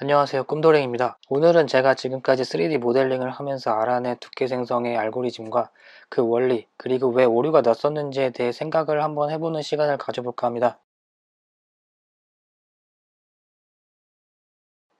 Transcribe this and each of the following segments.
안녕하세요 꿈돌랭입니다 오늘은 제가 지금까지 3D 모델링을 하면서 알아낸 두께 생성의 알고리즘과 그 원리 그리고 왜 오류가 났었는지에 대해 생각을 한번 해보는 시간을 가져볼까 합니다.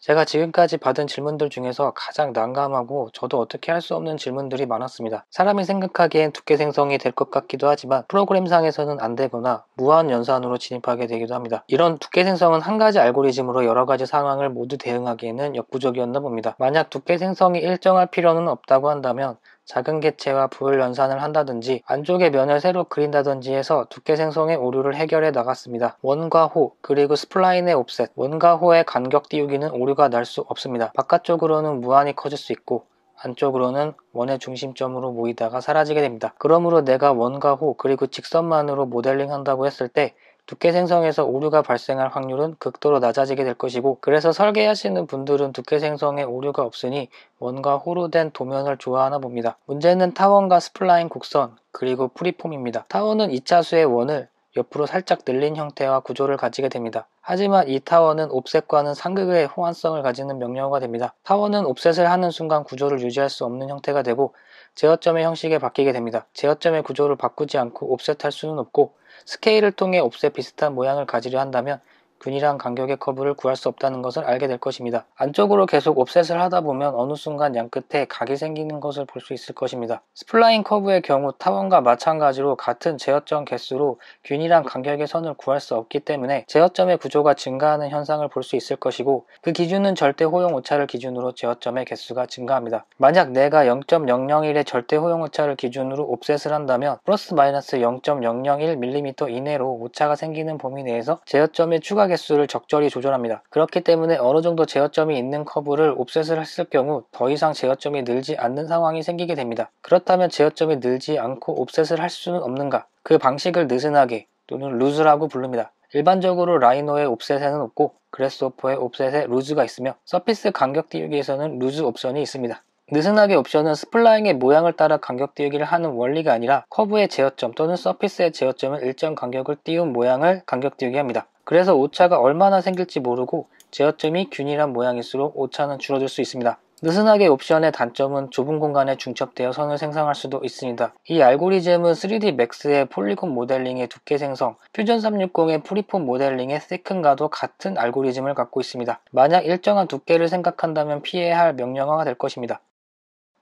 제가 지금까지 받은 질문들 중에서 가장 난감하고 저도 어떻게 할 수 없는 질문들이 많았습니다. 사람이 생각하기엔 두께 생성이 될 것 같기도 하지만 프로그램상에서는 안 되거나 무한 연산으로 진입하게 되기도 합니다. 이런 두께 생성은 한 가지 알고리즘으로 여러 가지 상황을 모두 대응하기에는 역부족이었나 봅니다. 만약 두께 생성이 일정할 필요는 없다고 한다면 작은 개체와 부열 연산을 한다든지 안쪽의 면을 새로 그린다든지 해서 두께 생성의 오류를 해결해 나갔습니다. 원과 호 그리고 스플라인의 옵셋 원과 호의 간격 띄우기는 오류가 날 수 없습니다. 바깥쪽으로는 무한히 커질 수 있고 안쪽으로는 원의 중심점으로 모이다가 사라지게 됩니다. 그러므로 내가 원과 호 그리고 직선만으로 모델링 한다고 했을 때 두께 생성에서 오류가 발생할 확률은 극도로 낮아지게 될 것이고 그래서 설계하시는 분들은 두께 생성에 오류가 없으니 원과 호로 된 도면을 좋아하나 봅니다. 문제는 타원과 스플라인 곡선 그리고 프리폼입니다. 타원은 2차수의 원을 옆으로 살짝 늘린 형태와 구조를 가지게 됩니다. 하지만 이 타원은 옵셋과는 상극의 호환성을 가지는 명령어가 됩니다. 타원은 옵셋을 하는 순간 구조를 유지할 수 없는 형태가 되고 제어점의 형식에 바뀌게 됩니다. 제어점의 구조를 바꾸지 않고 옵셋할 수는 없고 스케일을 통해 옵셋 비슷한 모양을 가지려 한다면 균일한 간격의 커브를 구할 수 없다는 것을 알게 될 것입니다. 안쪽으로 계속 옵셋을 하다 보면 어느 순간 양 끝에 각이 생기는 것을 볼 수 있을 것입니다. 스플라인 커브의 경우 타원과 마찬가지로 같은 제어점 개수로 균일한 간격의 선을 구할 수 없기 때문에 제어점의 구조가 증가하는 현상을 볼 수 있을 것이고 그 기준은 절대 호용 오차를 기준으로 제어점의 개수가 증가합니다. 만약 내가 0.001의 절대 호용 오차를 기준으로 옵셋을 한다면 플러스 마이너스 0.001mm 이내로 오차가 생기는 범위 내에서 제어점의 추가 개수를 적절히 조절합니다. 그렇기 때문에 어느 정도 제어점이 있는 커브를 옵셋을 했을 경우 더 이상 제어점이 늘지 않는 상황이 생기게 됩니다. 그렇다면 제어점이 늘지 않고 옵셋을 할 수는 없는가? 그 방식을 느슨하게 또는 루즈라고 부릅니다. 일반적으로 라이노의 옵셋에는 없고 그래스오퍼의 옵셋에 루즈가 있으며 서피스 간격 띄우기에서는 루즈 옵션이 있습니다. 느슨하게 옵션은 스플라잉의 모양을 따라 간격 띄우기를 하는 원리가 아니라 커브의 제어점 또는 서피스의 제어점을 일정 간격을 띄운 모양을 간격 띄우기 합니다. 그래서 오차가 얼마나 생길지 모르고 제어점이 균일한 모양일수록 오차는 줄어들 수 있습니다. 느슨하게 옵션의 단점은 좁은 공간에 중첩되어 선을 생성할 수도 있습니다. 이 알고리즘은 3D Max의 폴리곤 모델링의 두께 생성, 퓨전 360의 프리폼 모델링의 세큰과도 같은 알고리즘을 갖고 있습니다. 만약 일정한 두께를 생각한다면 피해야 할 명령어가 될 것입니다.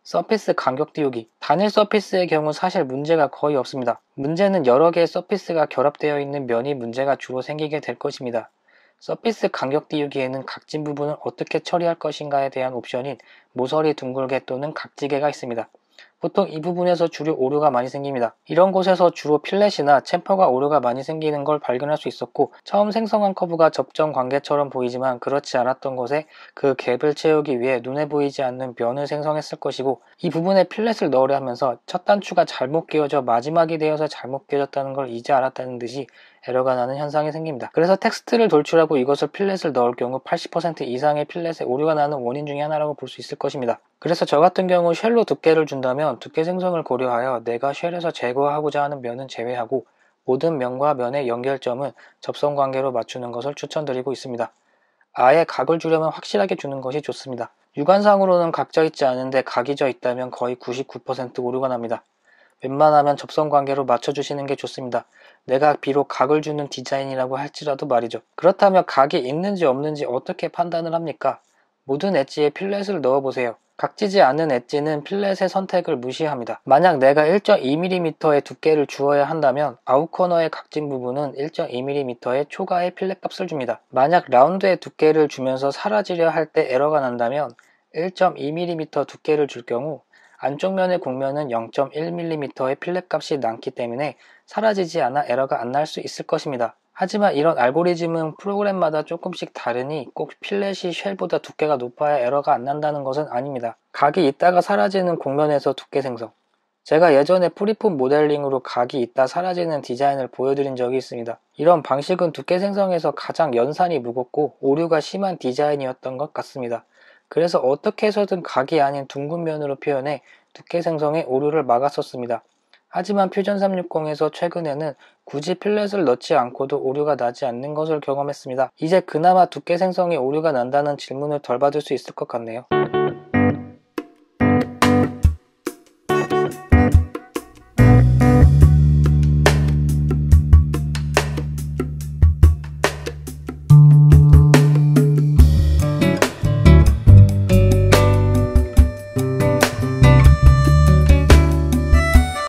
서피스 간격 띄우기 단일 서피스의 경우 사실 문제가 거의 없습니다. 문제는 여러 개의 서피스가 결합되어 있는 면이 문제가 주로 생기게 될 것입니다. 서피스 간격 띄우기에는 각진 부분을 어떻게 처리할 것인가에 대한 옵션인 모서리 둥글게 또는 각지개가 있습니다. 보통 이 부분에서 주로 오류가 많이 생깁니다. 이런 곳에서 주로 필렛이나 챔퍼가 오류가 많이 생기는 걸 발견할 수 있었고 처음 생성한 커브가 접점 관계처럼 보이지만 그렇지 않았던 곳에그 갭을 채우기 위해 눈에 보이지 않는 면을 생성했을 것이고 이 부분에 필렛을 넣으려 하면서 첫 단추가 잘못 끼워져 마지막이 되어서 잘못 끼워졌다는 걸 이제 알았다는 듯이 에러가 나는 현상이 생깁니다. 그래서 텍스트를 돌출하고 이것을 필렛을 넣을 경우 80% 이상의 필렛에 오류가 나는 원인 중의 하나라고 볼 수 있을 것입니다. 그래서 저 같은 경우 쉘로 두께를 준다면 두께 생성을 고려하여 내가 쉘에서 제거하고자 하는 면은 제외하고 모든 면과 면의 연결점은 접선 관계로 맞추는 것을 추천드리고 있습니다. 아예 각을 주려면 확실하게 주는 것이 좋습니다. 육안상으로는 각져 있지 않은데 각이 져 있다면 거의 99% 오류가 납니다. 웬만하면 접선관계로 맞춰주시는 게 좋습니다. 내가 비록 각을 주는 디자인이라고 할지라도 말이죠. 그렇다면 각이 있는지 없는지 어떻게 판단을 합니까? 모든 엣지에 필렛을 넣어보세요. 각지지 않은 엣지는 필렛의 선택을 무시합니다. 만약 내가 1.2mm의 두께를 주어야 한다면 아웃코너의 각진 부분은 1.2mm의 초과의 필렛 값을 줍니다. 만약 라운드의 두께를 주면서 사라지려 할 때 에러가 난다면 1.2mm 두께를 줄 경우 안쪽 면의 곡면은 0.1mm의 필렛 값이 남기 때문에 사라지지 않아 에러가 안 날 수 있을 것입니다. 하지만 이런 알고리즘은 프로그램마다 조금씩 다르니 꼭 필렛이 쉘보다 두께가 높아야 에러가 안 난다는 것은 아닙니다. 각이 있다가 사라지는 곡면에서 두께 생성. 제가 예전에 프리폼 모델링으로 각이 있다 사라지는 디자인을 보여드린 적이 있습니다. 이런 방식은 두께 생성에서 가장 연산이 무겁고 오류가 심한 디자인이었던 것 같습니다. 그래서 어떻게 해서든 각이 아닌 둥근 면으로 표현해 두께 생성의 오류를 막았었습니다. 하지만 퓨전 360에서 최근에는 굳이 필렛을 넣지 않고도 오류가 나지 않는 것을 경험했습니다. 이제 그나마 두께 생성에 오류가 난다는 질문을 덜 받을 수 있을 것 같네요.